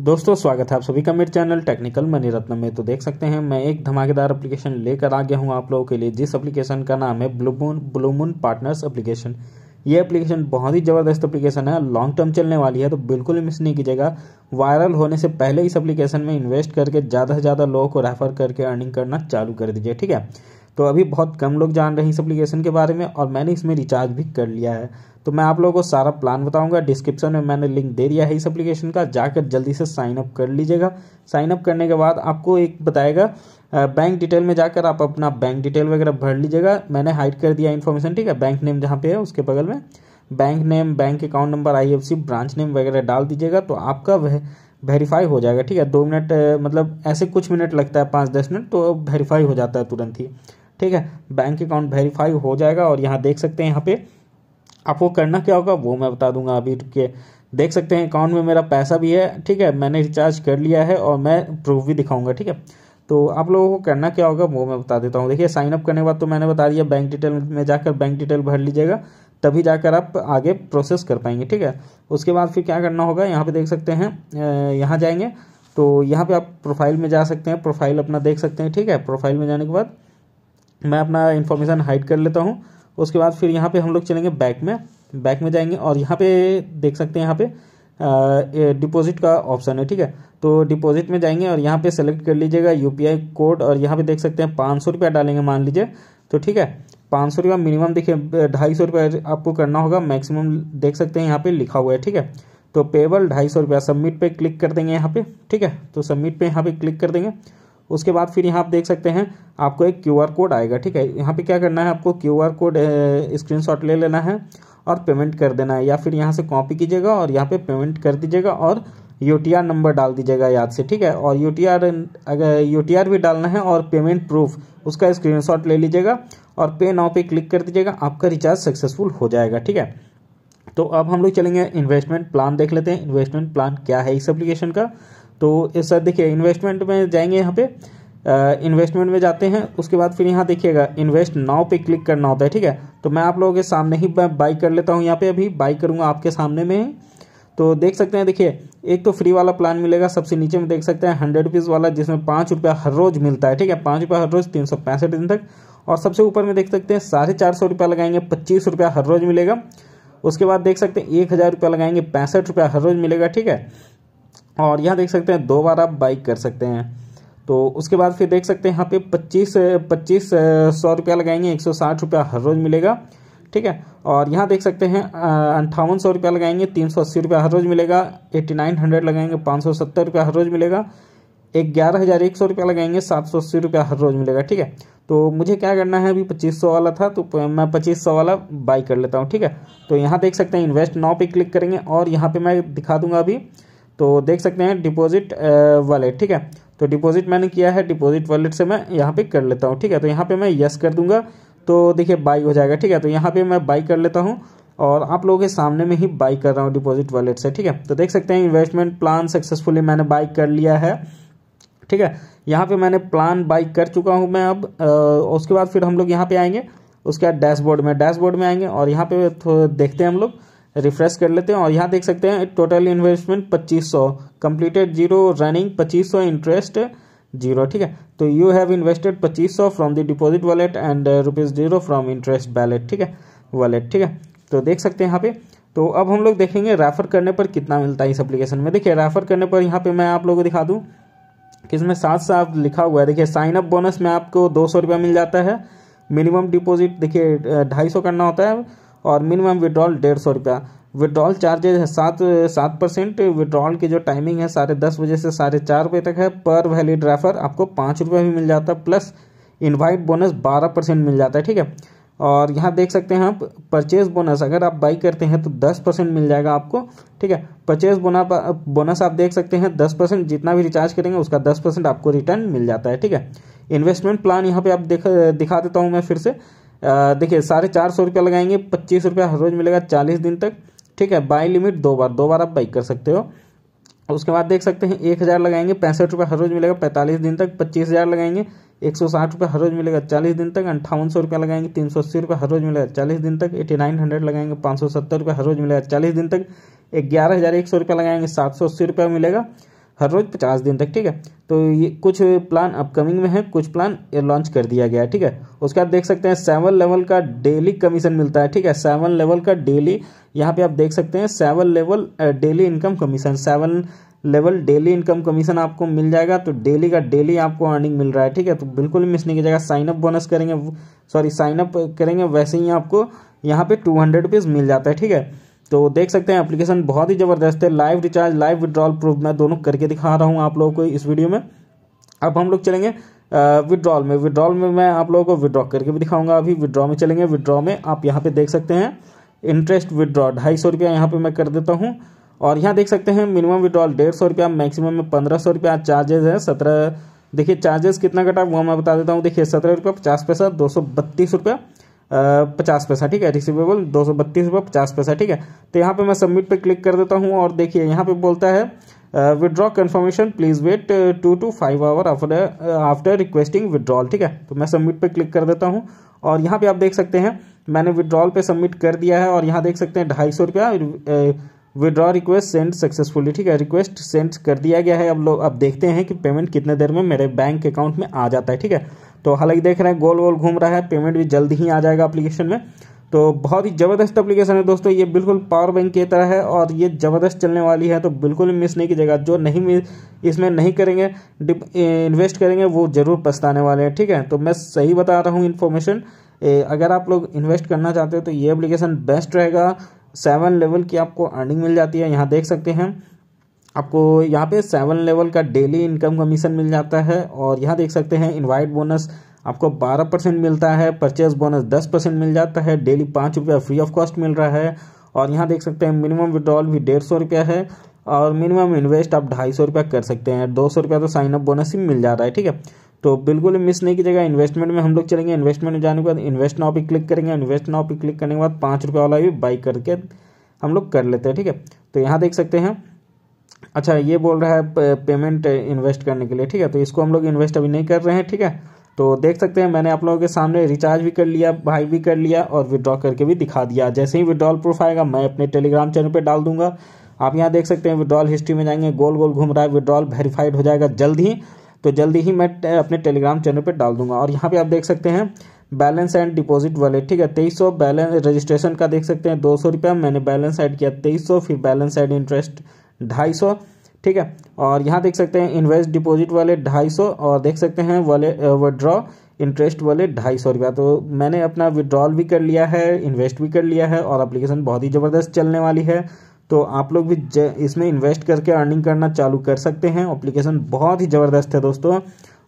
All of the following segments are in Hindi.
दोस्तों स्वागत है आप सभी का मेरे चैनल टेक्निकल मनी रत्न में तो देख सकते हैं मैं एक धमाकेदार एप्लीकेशन लेकर आ गया हूं आप लोगों के लिए जिस एप्लीकेशन का नाम है ब्लूमून ब्लूमून पार्टनर्स एप्लीकेशन ये एप्लीकेशन बहुत ही ज़बरदस्त एप्लीकेशन है लॉन्ग टर्म चलने वाली है तो बिल्कुल मिस नहीं कीजिएगा वायरल होने से पहले इस एप्लीकेशन में इन्वेस्ट करके ज़्यादा से ज़्यादा लोगों को रेफर करके अर्निंग करना चालू कर दीजिए ठीक है तो अभी बहुत कम लोग जान रहे हैं इस एप्लीकेशन के बारे में और मैंने इसमें रिचार्ज भी कर लिया है तो मैं आप लोगों को सारा प्लान बताऊंगा डिस्क्रिप्शन में मैंने लिंक दे दिया है इस एप्लीकेशन का जाकर जल्दी से साइन अप कर लीजिएगा साइन अप करने के बाद आपको एक बताएगा बैंक डिटेल में जाकर आप अपना बैंक डिटेल वगैरह भर लीजिएगा मैंने हाइड कर दिया इन्फॉर्मेशन ठीक है बैंक नेम जहाँ पे है उसके बगल में bank name bank account number आई ब्रांच नेम वगैरह डाल दीजिएगा तो आपका वह वेरीफाई हो जाएगा ठीक है दो मिनट मतलब ऐसे कुछ मिनट लगता है पाँच दस मिनट तो वेरीफाई हो जाता है तुरंत ही ठीक है बैंक अकाउंट वेरीफाई हो जाएगा और यहाँ देख सकते हैं यहाँ पे आपको करना क्या होगा वो मैं बता दूंगा अभी के देख सकते हैं अकाउंट में मेरा पैसा भी है ठीक है मैंने रिचार्ज कर लिया है और मैं प्रूफ भी दिखाऊंगा ठीक है तो आप लोगों को करना क्या होगा वो मैं बता देता हूँ देखिए साइन अप करने के बाद तो मैंने बता दिया बैंक डिटेल में जाकर बैंक डिटेल भर लीजिएगा तभी जाकर आप आगे प्रोसेस कर पाएंगे ठीक है उसके बाद फिर क्या करना होगा यहाँ पे देख सकते हैं यहाँ जाएंगे तो यहाँ पे आप प्रोफाइल में जा सकते हैं प्रोफाइल अपना देख सकते हैं ठीक है प्रोफाइल में जाने के बाद मैं अपना इन्फॉर्मेशन हाइड कर लेता हूँ उसके बाद फिर यहाँ पे हम लोग चलेंगे बैक में बैक में जाएंगे और यहाँ पे देख सकते हैं यहाँ पे डिपॉजिट का ऑप्शन है ठीक है तो डिपॉजिट में जाएंगे और यहाँ पे सेलेक्ट कर लीजिएगा यूपीआई कोड और यहाँ पे देख सकते हैं पाँच सौ रुपया डालेंगे मान लीजिए तो ठीक है पाँच सौ रुपया मिनिमम देखिए ढाई सौ रुपया आपको करना होगा मैक्सिमम देख सकते हैं यहाँ पे लिखा हुआ है ठीक है तो पेबल ढाई सौ रुपया सबमिट पर क्लिक कर देंगे यहाँ पे ठीक है तो सबमिट पर यहाँ पे क्लिक कर देंगे उसके बाद फिर यहाँ आप देख सकते हैं आपको एक क्यू कोड आएगा ठीक है यहाँ पे क्या करना है आपको क्यू कोड स्क्रीनशॉट ले लेना है और पेमेंट कर देना है या फिर यहाँ से कॉपी कीजिएगा और यहाँ पे पेमेंट कर दीजिएगा और यू नंबर डाल दीजिएगा याद से ठीक है और यू अगर यू भी डालना है और पेमेंट प्रूफ उसका स्क्रीनशॉट ले लीजिएगा और पे नाउ पे क्लिक कर दीजिएगा आपका रिचार्ज सक्सेसफुल हो जाएगा ठीक है तो अब हम लोग चलेंगे इन्वेस्टमेंट प्लान देख लेते हैं इन्वेस्टमेंट प्लान क्या है इस एप्लीकेशन का तो सर देखिए इन्वेस्टमेंट में जाएंगे यहाँ पे इन्वेस्टमेंट में जाते हैं उसके बाद फिर यहाँ देखिएगा इन्वेस्ट नाव पे क्लिक करना होता है ठीक है तो मैं आप लोगों के सामने ही बाई कर लेता हूँ यहाँ पे अभी बाई करूँगा आपके सामने में तो देख सकते हैं देखिए एक तो फ्री वाला प्लान मिलेगा सबसे नीचे में देख सकते हैं हंड्रेड रुपीज़ वाला जिसमें पाँच रुपया हर रोज़ मिलता है ठीक है पाँच रुपया हर रोज़ तीन सौ पैंसठ दिन तक और सबसे ऊपर में देख सकते हैं साढ़े चार सौ रुपया लगाएंगे पच्चीस रुपया हर रोज़ मिलेगा उसके बाद देख सकते हैं एक हज़ार रुपया लगाएंगे पैंसठ रुपया हर रोज़ मिलेगा ठीक है और यहाँ देख सकते हैं दो बार आप बाइक कर सकते हैं तो उसके बाद फिर देख सकते हैं यहाँ पे पच्चीस पच्चीस सौ रुपया लगाएंगे एक सौ साठ रुपया हर रोज़ मिलेगा ठीक है और यहाँ देख सकते हैं अंठावन सौ रुपया लगाएंगे तीन सौ अस्सी रुपया हर रोज़ मिलेगा एट्टी नाइन हंड्रेड लगाएंगे पाँच सौ सत्तर रुपया हर रोज़ मिलेगा एक ग्यारह हज़ार एक सौ रुपया लगाएंगे सात सौ अस्सी रुपया हर रोज़ मिलेगा ठीक है तो मुझे क्या करना है अभी पच्चीस सौ वाला था तो मैं पच्चीस सौ वाला बाई कर लेता हूँ ठीक है तो यहाँ देख सकते हैं इन्वेस्ट नाव पे क्लिक करेंगे और यहाँ पर मैं दिखा दूंगा अभी तो देख सकते हैं डिपॉजिट वॉलेट uh, ठीक है तो डिपॉजिट मैंने किया है डिपॉजिट वॉलेट से मैं यहाँ पे कर लेता हूँ ठीक है तो यहाँ पे मैं यस कर दूंगा तो देखिए बाई हो जाएगा ठीक है तो यहाँ पे मैं बाई कर लेता हूँ और आप लोगों के सामने में ही बाई कर रहा हूँ डिपॉजिट वॉलेट से ठीक है तो देख सकते हैं इन्वेस्टमेंट प्लान सक्सेसफुली मैंने बाई कर लिया है ठीक है यहाँ पे मैंने प्लान बाई कर चुका हूँ मैं अब आ, uh, उसके बाद फिर हम लोग यहाँ पे आएंगे उसके बाद डैशबोर्ड में डैशबोर्ड में आएंगे और यहाँ पे देखते हैं हम लोग रिफ्रेश कर लेते हैं और यहाँ देख सकते हैं टोटल इन्वेस्टमेंट पच्चीस सौ कंप्लीटेड जीरो रनिंग पच्चीस सौ इंटरेस्ट जीरो ठीक है तो यू हैव इन्वेस्टेड पच्चीस सौ from the deposit wallet and rupees zero from interest wallet ठीक है वॉलेट ठीक है तो देख सकते हैं यहाँ पे तो अब हम लोग देखेंगे रेफर करने पर कितना मिलता है इस अप्लीकेशन में देखिए रेफर करने पर यहाँ पे मैं आप लोगों को दिखा दूँ कि इसमें साथ साथ लिखा हुआ है देखिए साइन अप बोनस में आपको दो सौ रुपया मिल जाता है मिनिमम डिपॉजिट देखिए uh, ढाई सौ करना होता है और मिनिमम विड्रॉल डेढ़ सौ रुपया विड्रॉल चार्जेज है सात सात परसेंट विड्रॉल की जो टाइमिंग है साढ़े दस बजे से साढ़े चार बजे तक है पर वैलिड ड्राइवर आपको पाँच रुपये भी मिल जाता है प्लस इनवाइट बोनस बारह परसेंट मिल जाता है ठीक है और यहाँ देख सकते हैं आप परचेज बोनस अगर आप बाई करते हैं तो दस परसेंट मिल जाएगा आपको ठीक है परचेज बोना बोनस आप देख सकते हैं दस परसेंट जितना भी रिचार्ज करेंगे उसका दस परसेंट आपको रिटर्न मिल जाता है ठीक है इन्वेस्टमेंट प्लान यहाँ पे आप देख दिखा देता हूँ मैं फिर से देखिए साढ़े चार सौ रुपया लगाएंगे पच्चीस रुपया हर रोज़ मिलेगा चालीस दिन तक ठीक है बाई लिमिट दो बार दो बार आप बाई कर सकते हो उसके बाद देख सकते हैं एक हज़ार लगाएंगे पैंसठ रुपये हर रोज़ मिलेगा पैंतालीस दिन तक पच्चीस हज़ार लगाएंगे एक सौ साठ रुपये हर रोज़ मिलेगा चालीस दिन तक अंठावन सौ रुपया लगाएंगे तीन सौ अस्सी रुपये हर रोज़ मिलेगा चालीस दिन तक एटी नाइन हंड्रेड लगाएंगे पाँच सौ सत्तर रुपये हर रोज़ मिलेगा चालीस दिन तक ग्यारह हज़ार एक सौ रुपया लगाएंगे सात सौ अस्सी रुपया मिलेगा हर रोज़ पचास दिन तक ठीक है तो ये कुछ प्लान अपकमिंग में है कुछ प्लान लॉन्च कर दिया गया है ठीक है उसके बाद देख सकते हैं सेवन लेवल का डेली कमीशन मिलता है ठीक है सेवन लेवल का डेली यहाँ पे आप देख सकते हैं seven level daily income commission seven level daily income commission आपको मिल जाएगा तो डेली का डेली आपको अर्निंग मिल रहा है ठीक है तो बिल्कुल मिस नहीं कीजिएगा साइन अप बोनस करेंगे सॉरी साइन अप करेंगे वैसे ही आपको यहाँ पे टू हंड्रेड रुपीज़ मिल जाता है ठीक है तो देख सकते हैं एप्लीकेशन बहुत ही ज़बरदस्त है live recharge live withdrawal proof मैं दोनों करके दिखा रहा हूँ आप लोगों को इस वीडियो में अब हम लोग चलेंगे विड्रॉल में विड्रॉल में मैं आप लोगों को विड्रॉ करके भी दिखाऊंगा अभी विड्रॉ में चलेंगे विड्रॉ में आप यहाँ पे देख सकते हैं इंटरेस्ट विड्रॉ ढाई सौ रुपया यहाँ पर मैं कर देता हूँ और यहाँ देख सकते हैं मिनिमम विड्रॉल डेढ़ सौ रुपया मैक्सिमम में पंद्रह सौ रुपया चार्जेज है सत्रह देखिए चार्जेस कितना कटा वो मैं बता देता हूँ देखिए सत्रह रुपया पचास पैसा दो सौ बत्तीस रुपया पचास पैसा ठीक है रिसिवेबल दो सौ बत्तीस रुपये पचास पैसा ठीक है तो यहाँ पे मैं सबमिट पे क्लिक कर देता हूँ और देखिए यहाँ पे बोलता है withdraw confirmation please wait two to five hour after after requesting withdrawal ठीक है तो मैं सबमिट पे क्लिक कर देता हूँ और यहाँ पे आप देख सकते हैं मैंने विदड्रॉल पे सबमिट कर दिया है और यहाँ देख सकते हैं ढाई सौ रुपया विदड्रॉ रिक्वेस्ट सेंड सक्सेसफुली ठीक है रिक्वेस्ट सेंड कर दिया गया है अब लोग अब देखते हैं कि पेमेंट कितने देर में मेरे बैंक अकाउंट में आ जाता है ठीक है तो हालांकि देख रहे हैं गोल गोल घूम रहा है पेमेंट भी जल्द ही आ जाएगा अप्लीकेशन में तो बहुत ही ज़बरदस्त एप्लीकेशन है दोस्तों ये बिल्कुल पावर बैंक की तरह है और ये ज़बरदस्त चलने वाली है तो बिल्कुल मिस नहीं कीजिएगा जो नहीं मिस इसमें नहीं करेंगे इन्वेस्ट करेंगे वो ज़रूर पछताने वाले हैं ठीक है तो मैं सही बता रहा हूँ इन्फॉर्मेशन अगर आप लोग इन्वेस्ट करना चाहते हो तो ये अप्लीकेशन बेस्ट रहेगा सेवन लेवल की आपको अर्निंग मिल जाती है यहाँ देख सकते हैं आपको यहाँ पे सेवन लेवल का डेली इनकम कमीशन मिल जाता है और यहाँ देख सकते हैं इन्वाइट बोनस आपको बारह परसेंट मिलता है परचेज बोनस दस परसेंट मिल जाता है डेली पाँच रुपया फ्री ऑफ कॉस्ट मिल रहा है और यहाँ देख सकते हैं मिनिमम विड्रॉल भी डेढ़ सौ रुपया है और मिनिमम इन्वेस्ट आप ढाई सौ रुपया कर सकते हैं दो सौ रुपया तो साइन अप बोनस ही मिल जा रहा है ठीक है तो बिल्कुल मिस नहीं कीजिएगा इन्वेस्टमेंट में हम लोग चलेंगे इन्वेस्टमेंट में जाने के बाद इन्वेस्ट नाव पर क्लिक करेंगे इन्वेस्ट नाव पर क्लिक करने के बाद पाँच रुपये वाला भी बाई करके हम लोग कर लेते हैं ठीक है तो यहाँ देख सकते हैं अच्छा ये बोल रहा है पेमेंट इन्वेस्ट करने के लिए ठीक है तो इसको हम लोग इन्वेस्ट अभी नहीं कर रहे हैं ठीक है तो देख सकते हैं मैंने आप लोगों के सामने रिचार्ज भी कर लिया भाई भी कर लिया और विड्रॉ करके भी दिखा दिया जैसे ही विड्रॉल प्रूफ आएगा मैं अपने टेलीग्राम चैनल पर डाल दूंगा आप यहाँ देख सकते हैं विड्रॉल हिस्ट्री में जाएंगे गोल गोल घूम रहा है विड्रॉल वेरीफाइड हो जाएगा जल्द ही तो जल्दी ही मैं अपने टेलीग्राम चैनल पर डाल दूंगा और यहाँ पे आप देख सकते हैं बैलेंस एंड डिपॉजिट वाले ठीक है तेईस सौ बैलेंस रजिस्ट्रेशन का देख सकते हैं दो सौ रुपया मैंने बैलेंस ऐड किया तेईस सौ फिर बैलेंस एड इंटरेस्ट ढाई सौ ठीक है और यहाँ देख सकते हैं इन्वेस्ट डिपॉजिट वाले ढाई सौ और देख सकते हैं वाले विड्रॉ इंटरेस्ट वाले ढाई सौ रुपया तो मैंने अपना विड्रॉल भी कर लिया है इन्वेस्ट भी कर लिया है और अप्लीकेशन बहुत ही ज़बरदस्त चलने वाली है तो आप लोग भी इसमें इन्वेस्ट करके अर्निंग करना चालू कर सकते हैं अप्लीकेशन बहुत ही ज़बरदस्त है दोस्तों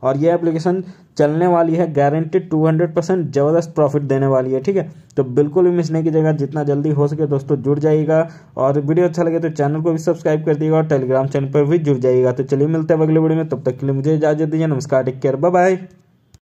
और ये एप्लीकेशन चलने वाली है गारंटेड टू हंड्रेड परसेंट ज़बरदस्त प्रॉफिट देने वाली है ठीक है तो बिल्कुल भी मिस नहीं कीजिएगा जितना जल्दी हो सके दोस्तों जुड़ जाइएगा और वीडियो अच्छा लगे तो चैनल को भी सब्सक्राइब कर दिएगा और टेलीग्राम चैनल पर भी जुड़ जाइएगा तो चलिए मिलते हैं अगले वीडियो में तब तक के लिए मुझे इजाजत दीजिए नमस्कार टेक केयर बाय